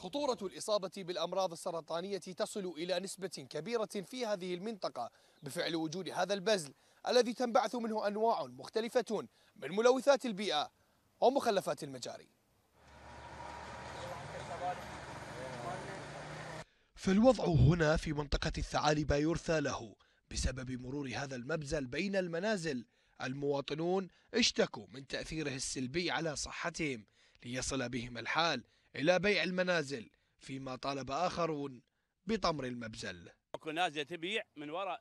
خطورة الإصابة بالأمراض السرطانية تصل إلى نسبة كبيرة في هذه المنطقة بفعل وجود هذا البزل الذي تنبعث منه أنواع مختلفة من ملوثات البيئة ومخلفات المجاري فالوضع هنا في منطقة الثعالب يرثى له بسبب مرور هذا المبزل بين المنازل المواطنون اشتكوا من تأثيره السلبي على صحتهم ليصل بهم الحال إلى بيع المنازل فيما طالب آخرون بطمر المبزل اكو نازله تبيع من وراء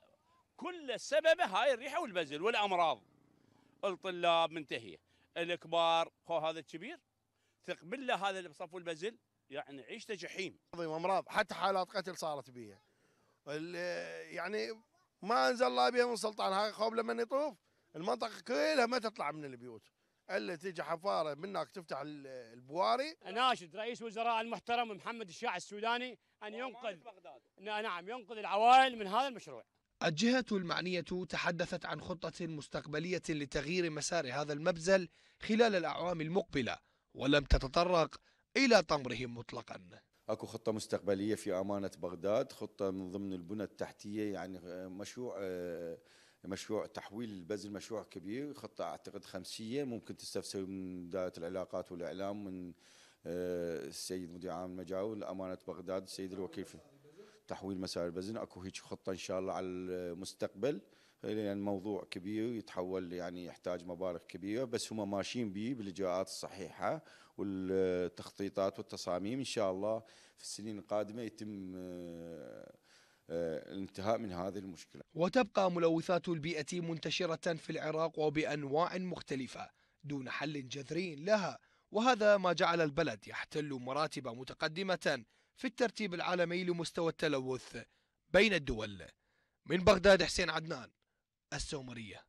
كل السبب هاي الريحه والبزل والامراض الطلاب منتهيه الكبار هو هذا الكبير ثق بالله هذا اللي بصفو البزل يعني عيشته جحيم امراض حتى حالات قتل صارت بيها يعني ما انزل الله بها من سلطان هاي خوب لما يطوف المنطقه كلها ما تطلع من البيوت الا تيجي حفاره منك تفتح البواري اناشد رئيس وزراء المحترم محمد الشاع السوداني ان ينقذ نعم ينقذ العوائل من هذا المشروع الجهة المعنية تحدثت عن خطة مستقبلية لتغيير مسار هذا المبزل خلال الأعوام المقبلة ولم تتطرق إلى طمره مطلقا اكو خطه مستقبليه في امانه بغداد خطه من ضمن البنى التحتيه يعني مشروع آه، مشروع تحويل بذل مشروع كبير خطة أعتقد خمسية ممكن تستفسر من دائرة العلاقات والإعلام من آه، السيد مدير عام المجاور الأمانة بغداد السيد الوكيل في تحويل مسار البزن اكو هيك خطه ان شاء الله على المستقبل لان يعني موضوع كبير يتحول يعني يحتاج مبالغ كبيره بس هم ماشيين به بالاجراءات الصحيحه والتخطيطات والتصاميم ان شاء الله في السنين القادمه يتم آه، آه، الانتهاء من هذه المشكلة وتبقى ملوثات البيئة منتشرة في العراق وبأنواع مختلفة دون حل جذري لها وهذا ما جعل البلد يحتل مراتب متقدمة في الترتيب العالمي لمستوى التلوث بين الدول من بغداد حسين عدنان السومريه